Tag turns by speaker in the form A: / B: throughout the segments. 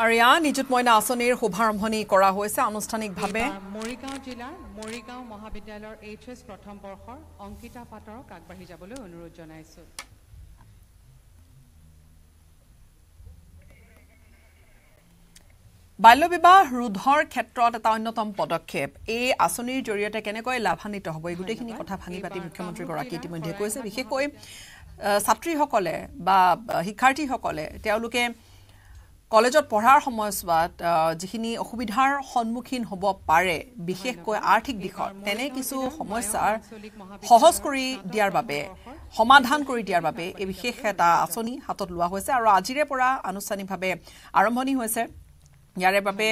A: আৰু ইয়াৰ আৰিয়া মইনা আঁচনিৰ শুভাৰম্ভণি কৰা হৈছে আনুষ্ঠানিকভাৱে মৰিগাঁও জিলাৰ মৰিগাঁও মহাবিদ্যালয়ৰ এইচ এছ প্ৰথম বৰ্ষৰ অংকিতা পাটৰক আগবাঢ়ি যাবলৈ অনুৰোধ জনাইছোঁ বাল্য বিবাহ ৰোধৰ ক্ষেত্ৰত এটা অন্যতম পদক্ষেপ এই আঁচনিৰ জৰিয়তে কেনেকৈ লাভান্বিত হ'ব এই গোটেইখিনি কথা ভাঙি পাতি মুখ্যমন্ত্ৰীগৰাকীয়ে ইতিমধ্যে কৈছে বিশেষকৈ ছাত্ৰীসকলে বা শিক্ষাৰ্থীসকলে তেওঁলোকে কলেজত পঢ়াৰ সময়ছোৱাত যিখিনি অসুবিধাৰ সন্মুখীন হ'ব পাৰে বিশেষকৈ আৰ্থিক দিশত তেনে কিছু সমস্যাৰ সহজ কৰি দিয়াৰ বাবে সমাধান কৰি দিয়াৰ বাবে এই বিশেষ এটা আঁচনি হাতত লোৱা হৈছে আৰু আজিৰে পৰা আনুষ্ঠানিকভাৱে আৰম্ভণি হৈছে ইয়াৰে বাবে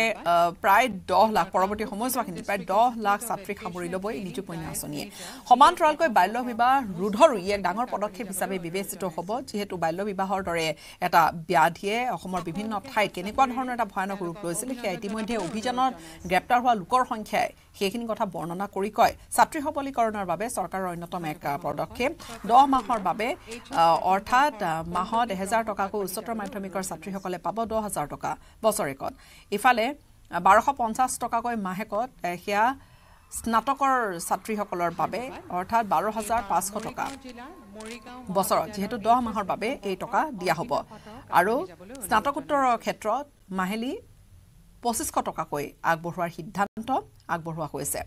A: প্ৰায় দহ লাখ পৰৱৰ্তী সময়ছোৱাখিনিত প্ৰায় দহ লাখ ছাত্ৰীক সামৰি ল'ব এই নিযুপন্যা আঁচনিয়ে সমান্তৰালকৈ বাল্য বিবাহ ৰোধৰো ই এক ডাঙৰ পদক্ষেপ হিচাপে বিবেচিত হ'ব যিহেতু বাল্য বিবাহৰ দৰে এটা ব্যাধিয়ে অসমৰ বিভিন্ন ঠাইত কেনেকুৱা ধৰণৰ এটা ভয়ানক ৰূপ লৈছিল সেয়া ইতিমধ্যে অভিযানত গ্ৰেপ্তাৰ হোৱা লোকৰ সংখ্যাই সেইখিনি কথা বৰ্ণনা কৰি কয় ছাত্ৰী সবলীকৰণৰ বাবে চৰকাৰৰ অন্যতম এক পদক্ষেপ দহ মাহৰ বাবে অৰ্থাৎ মাহত এহেজাৰ টকাকৈ উচ্চতৰ মাধ্যমিকৰ ছাত্ৰীসকলে পাব দহ হাজাৰ টকা বছৰেকত ইফালে বাৰশ পঞ্চাছ টকাকৈ মাহেকত সেয়া স্নাতকৰ ছাত্ৰীসকলৰ বাবে অৰ্থাৎ বাৰ হাজাৰ পাঁচশ টকা বছৰত যিহেতু দহ মাহৰ বাবে এই টকা দিয়া হ'ব আৰু স্নাতকোত্তৰৰ ক্ষেত্ৰত মাহিলী পঁচিছশ টকাকৈ আগবঢ়োৱাৰ সিদ্ধান্ত আগবঢ়োৱা হৈছে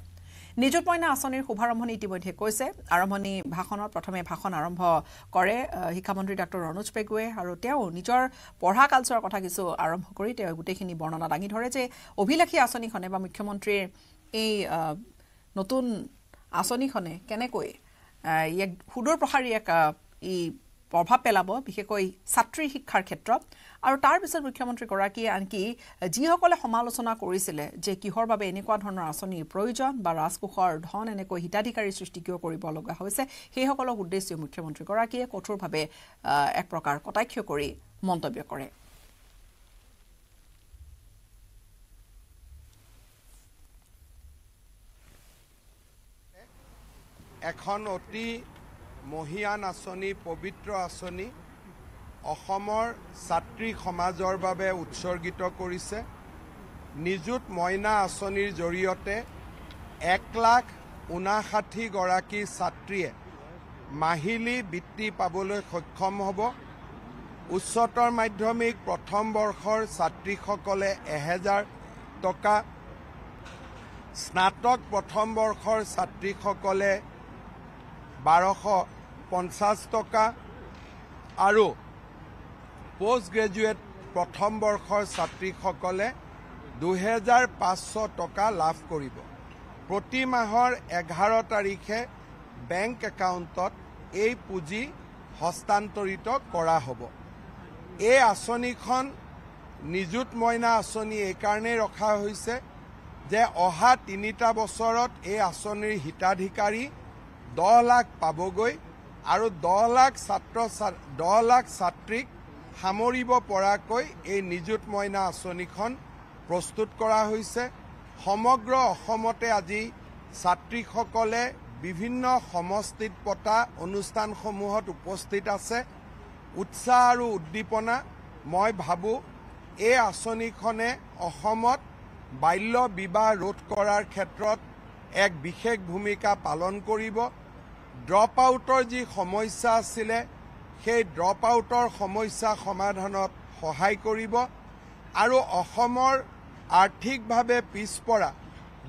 A: নিযুত মইনা আঁচনিৰ শুভাৰম্ভণি ইতিমধ্যে কৈছে আৰম্ভণি ভাষণত প্ৰথমে ভাষণ আৰম্ভ কৰে শিক্ষামন্ত্ৰী ডাক্তৰ ৰনোজ পেগুৱে আৰু তেওঁ নিজৰ পঢ়া কালচাৰৰ কথা কিছু আৰম্ভ কৰি তেওঁ গোটেইখিনি বৰ্ণনা দাঙি ধৰে যে অভিলাষী আঁচনিখনে বা মুখ্যমন্ত্ৰীৰ এই নতুন আঁচনিখনে কেনেকৈ ইয়াক প্ৰসাৰী এক ই প্ৰভাৱ পেলাব বিশেষকৈ ছাত্ৰী শিক্ষাৰ ক্ষেত্ৰত আৰু তাৰপিছত মুখ্যমন্ত্ৰীগৰাকীয়ে আনকি যিসকলে সমালোচনা কৰিছিলে যে কিহৰ বাবে এনেকুৱা ধৰণৰ আঁচনিৰ প্ৰয়োজন বা ৰাজকোষৰ ধন এনেকৈ হিতাধিকাৰীৰ সৃষ্টি কিয় কৰিব লগা হৈছে সেইসকলক উদ্দেশ্যে মুখ্যমন্ত্ৰীগৰাকীয়ে কঠোৰভাৱে এক প্ৰকাৰ কটাক্ষ কৰি মন্তব্য কৰে
B: এখন অতি মহিয়ান আঁচনি পবিত্ৰ আঁচনি অসমৰ ছাত্ৰী সমাজৰ বাবে উৎসৰ্গিত কৰিছে নিযুত মইনা আঁচনিৰ জৰিয়তে এক লাখ ঊনাষাঠিগৰাকী ছাত্ৰীয়ে মাহিলী বৃত্তি পাবলৈ সক্ষম হ'ব উচ্চতৰ মাধ্যমিক প্ৰথম বৰ্ষৰ ছাত্ৰীসকলে এহেজাৰ টকা স্নাতক প্ৰথম বৰ্ষৰ ছাত্ৰীসকলে বাৰশ পঞ্চাছ টকা আৰু পষ্ট গ্ৰেজুৱেট প্ৰথম বৰ্ষৰ ছাত্ৰীসকলে দুহেজাৰ পাঁচশ টকা লাভ কৰিব প্ৰতি মাহৰ এঘাৰ তাৰিখে বেংক একাউণ্টত এই পুঁজি হস্তান্তৰিত কৰা হ'ব এই আঁচনিখন নিযুত মইনা আঁচনি এইকাৰণেই ৰখা হৈছে যে অহা তিনিটা বছৰত এই আঁচনিৰ হিতাধিকাৰী দহ লাখ পাবগৈ আৰু দহ লাখ ছাত্ৰ দহ লাখ ছাত্ৰীক সামৰিব পৰাকৈ এই নিযুত মইনা আঁচনিখন প্ৰস্তুত কৰা হৈছে সমগ্ৰ অসমতে আজি ছাত্ৰীসকলে বিভিন্ন সমষ্টিত পতা অনুষ্ঠানসমূহত উপস্থিত আছে উৎসাহ আৰু উদ্দীপনা মই ভাবোঁ এই আঁচনিখনে অসমত বাল্য বিবাহ ৰোধ কৰাৰ ক্ষেত্ৰত এক বিশেষ ভূমিকা পালন কৰিব ড্ৰপ আউটৰ যি সমস্যা আছিলে সেই ড্ৰপ আউটৰ সমস্যা সমাধানত সহায় কৰিব আৰু অসমৰ আৰ্থিকভাৱে পিছপৰা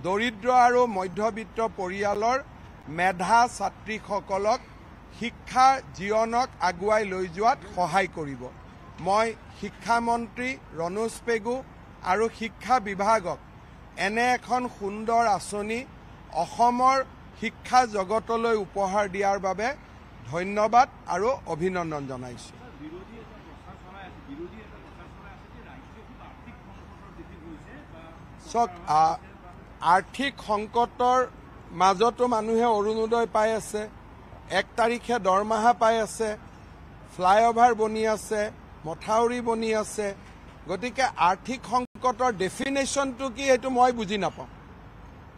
B: দৰিদ্ৰ আৰু মধ্যবিত্ত পৰিয়ালৰ মেধা ছাত্ৰীসকলক শিক্ষা জীৱনক আগুৱাই লৈ যোৱাত সহায় কৰিব মই শিক্ষামন্ত্ৰী ৰণোজ পেগু আৰু শিক্ষা বিভাগক এনে এখন সুন্দৰ আঁচনি অসমৰ শিক্ষা জগতলৈ উপহাৰ দিয়াৰ বাবে ধন্যবাদ আৰু অভিনন্দন জনাইছোঁ চক আৰ্থিক সংকটৰ মাজতো মানুহে অৰুণোদয় পাই আছে এক তাৰিখে দৰমহা পাই আছে ফ্লাইঅভাৰ বনি আছে মথাউৰি বনি আছে গতিকে আৰ্থিক সংকটৰ ডেফিনেশ্যনটো কি সেইটো মই বুজি নাপাওঁ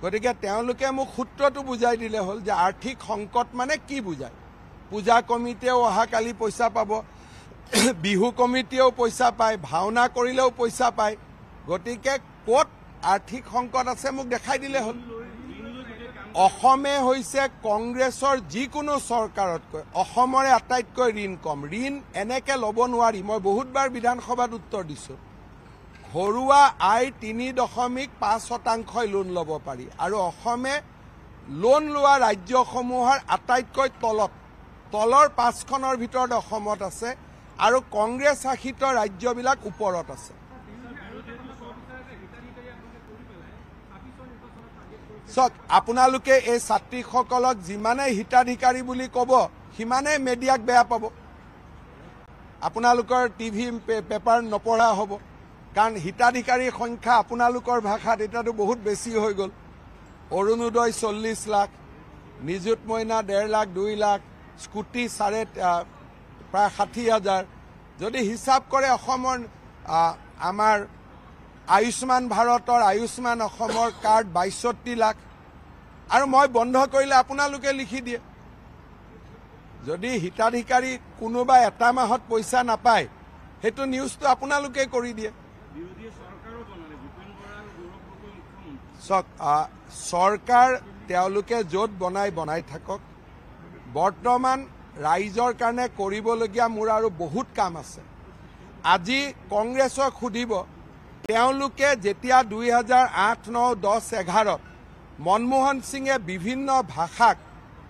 B: গতিকে তেওঁলোকে মোক সূত্ৰটো বুজাই দিলে হ'ল যে আৰ্থিক সংকট মানে কি বুজায় পূজা কমিটিয়েও অহাকালি পইচা পাব বিহু কমিটিয়েও পইচা পায় ভাওনা কৰিলেও পইচা পায় গতিকে ক'ত আৰ্থিক সংকট আছে মোক দেখাই দিলে হ'ল অসমে হৈছে কংগ্ৰেছৰ যিকোনো চৰকাৰতকৈ অসমৰে আটাইতকৈ ঋণ কম ঋণ এনেকৈ ল'ব নোৱাৰি মই বহুতবাৰ বিধানসভাত উত্তৰ দিছোঁ ঘৰুৱা আই তিনি দশমিক পাঁচ শতাংশই লোন ল'ব পাৰি আৰু অসমে লোন লোৱা ৰাজ্যসমূহৰ আটাইতকৈ তলত তলৰ পাঁচখনৰ ভিতৰত অসমত আছে আৰু কংগ্ৰেছ শাসিত ৰাজ্যবিলাক ওপৰত আছে চ'ক আপোনালোকে এই ছাত্ৰীসকলক যিমানেই হিতাধিকাৰী বুলি ক'ব সিমানেই মেডিয়াক বেয়া পাব আপোনালোকৰ টিভি পেপাৰ নপঢ়া হ'ব কাৰণ হিতাধিকাৰীৰ সংখ্যা আপোনালোকৰ ভাষাত এতিয়াতো বহুত বেছি হৈ গ'ল অৰুণোদয় চল্লিছ লাখ নিযুত মইনা ডেৰ লাখ দুই লাখ স্কুটি চাৰে প্ৰায় ষাঠি হাজাৰ যদি হিচাপ কৰে অসমৰ আমাৰ আয়ুষ্মান ভাৰতৰ আয়ুষ্মান অসমৰ কাৰ্ড বাইষষ্ঠি লাখ আৰু মই বন্ধ কৰিলে আপোনালোকে লিখি দিয়ে যদি হিতাধিকাৰী কোনোবা এটা মাহত পইচা নাপায় সেইটো নিউজটো আপোনালোকে কৰি দিয়ে চক চৰকাৰ তেওঁলোকে য'ত বনাই বনাই থাকক বৰ্তমান ৰাইজৰ কাৰণে কৰিবলগীয়া মোৰ আৰু বহুত কাম আছে আজি কংগ্ৰেছক সুধিব তেওঁলোকে যেতিয়া দুই হাজাৰ আঠ ন দহ এঘাৰত মনমোহন সিঙে বিভিন্ন ভাষাক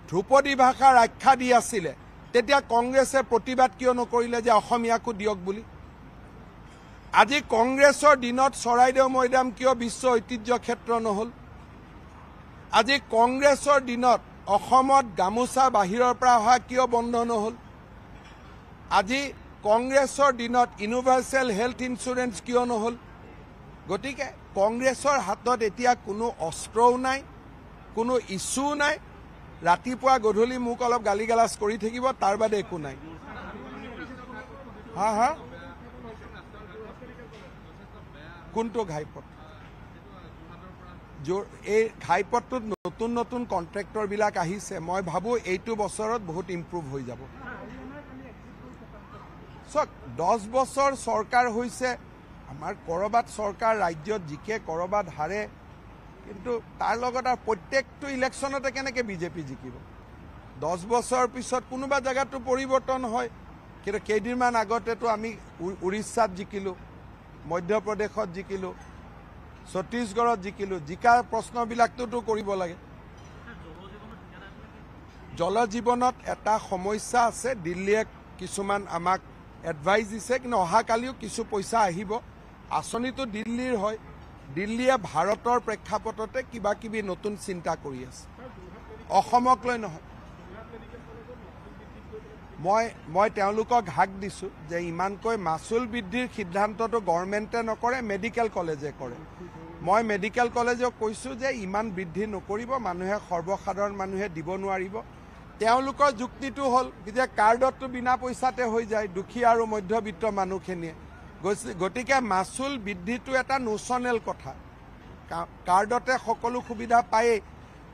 B: ধ্ৰুপদী ভাষাৰ আখ্যা দি আছিলে তেতিয়া কংগ্ৰেছে প্ৰতিবাদ কিয় নকৰিলে যে অসমীয়াকো দিয়ক বুলি আজি কংগ্ৰেছৰ দিনত চৰাইদেউ মৈদাম কিয় বিশ্ব ঐতিহ্য ক্ষেত্ৰ নহ'ল আজি কংগ্ৰেছৰ দিনত অসমত গামোচা বাহিৰৰ পৰা অহা কিয় বন্ধ নহ'ল আজি কংগ্ৰেছৰ দিনত ইউনিভাৰ্চেল হেল্থ ইঞ্চুৰেঞ্চ কিয় নহ'ল গতিকে কংগ্ৰেছৰ হাতত এতিয়া কোনো অস্ত্ৰও নাই কোনো ইছ্যুও নাই ৰাতিপুৱা গধূলি মোক অলপ গালি গালাজ কৰি থাকিব তাৰ বাদে একো নাই হা হা কোনটো ঘাইপথ এই ঘাইপথটোত নতুন নতুন কণ্ট্ৰেক্টৰবিলাক আহিছে মই ভাবোঁ এইটো বছৰত বহুত ইম্প্ৰুভ হৈ যাব চক দহ বছৰ চৰকাৰ হৈছে আমাৰ ক'ৰবাত চৰকাৰ ৰাজ্যত জিকে ক'ৰবাত হাৰে কিন্তু তাৰ লগত আৰু প্ৰত্যেকটো ইলেকশ্যনতে কেনেকৈ বিজেপি জিকিব দহ বছৰ পিছত কোনোবা জেগাতো পৰিৱৰ্তন হয় কিন্তু কেইদিনমান আগতেতো আমি উৰিষ্যাত জিকিলোঁ মধ্যপ্ৰদেশত জিকিলোঁ ছত্তীশগড়ত জিকিলোঁ জিকা প্ৰশ্নবিলাকটোতো কৰিব লাগে জলজীৱনত এটা সমস্যা আছে দিল্লীয়ে কিছুমান আমাক এডভাইচ দিছে কিন্তু অহাকালিও কিছু পইচা আহিব আঁচনিটো দিল্লীৰ হয় দিল্লীয়ে ভাৰতৰ প্ৰেক্ষাপততে কিবাকিবি নতুন চিন্তা কৰি আছে অসমক লৈ নহয় মই মই তেওঁলোকক হাক দিছোঁ যে ইমানকৈ মাচুল বৃদ্ধিৰ সিদ্ধান্তটো গভৰ্ণমেণ্টে নকৰে মেডিকেল কলেজে কৰে মই মেডিকেল কলেজক কৈছোঁ যে ইমান বৃদ্ধি নকৰিব মানুহে সৰ্বসাধাৰণ মানুহে দিব নোৱাৰিব তেওঁলোকৰ যুক্তিটো হ'ল যে কাৰ্ডততো বিনা পইচাতে হৈ যায় দুখী আৰু মধ্যবিত্ত মানুহখিনিয়ে গতিকে মাচুল বৃদ্ধিটো এটা নোচনেল কথা কাৰ্ডতে সকলো সুবিধা পায়েই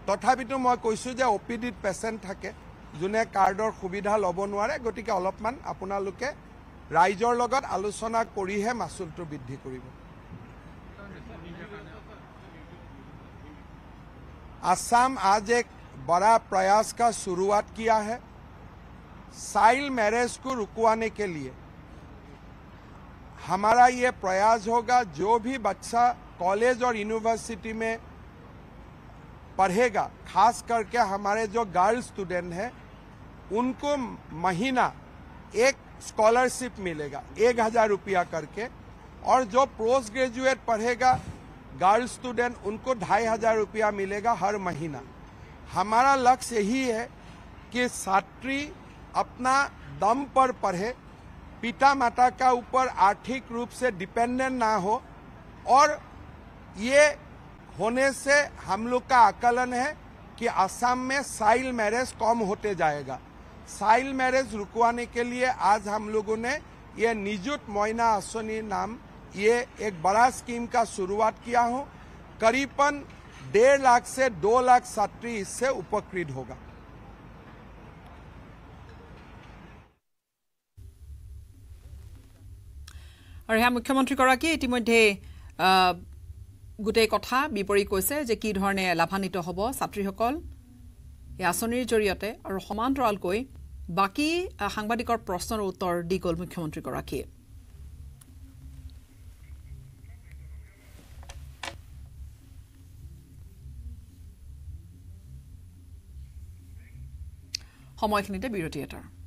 B: তথাপিতো মই কৈছোঁ যে অ পি ডিত পেচেণ্ট থাকে जो कार्डर सुविधा लब ना गति के আপোনালোকে ৰাইজৰ राइजर आलोचना কৰিহে माचुल বৃদ্ধি आसाम आज एक बड़ा प्रयास का शुरुआत किया है साइल मैरिज को रुकवाने के लिए हमारा ये प्रयास होगा जो भी बच्चा कॉलेज और यूनिवर्सिटी में पढ़ेगा खास करके हमारे जो गर्ल स्टूडेंट हैं उनको महीना एक स्कॉलरशिप मिलेगा एक हजार रुपया करके और जो पोस्ट ग्रेजुएट पढ़ेगा गर्ल स्टूडेंट उनको ढाई हजार रुपया मिलेगा हर महीना हमारा लक्ष्य यही है कि छात्री अपना दम पर पढ़े पिता माता का ऊपर आर्थिक रूप से डिपेंडेंट ना हो और ये होने से हम लोग का आकलन है कि असम में साइल मैरिज कम होते जाएगा চাইল্ড মেৰেজ ৰুকোৱানে কে লিয়ে আজ হাম লোগোনে ইয়ে নিযুত মইনা আঁচনিৰ নাম ইয়ে এক বড়া স্কিম কা শুৰুৱাত কিয়া হো কৰিবন ডেৰ লাখ চে দু লাখ ছাত্ৰী ইচ্ছে উপকৃত হ'গা
A: আৰু সেয়া মুখ্যমন্ত্ৰীগৰাকীয়ে ইতিমধ্যে গোটেই কথা বিপৰী কৈছে যে কি ধৰণে লাভান্বিত হ'ব ছাত্ৰীসকল এই আঁচনিৰ জৰিয়তে আৰু সমান্তৰালকৈ বাকী সাংবাদিকৰ প্ৰশ্নৰ উত্তৰ দি গ'ল মুখ্যমন্ত্ৰীগৰাকীয়ে সময়খিনিতে বিৰতি এটাৰ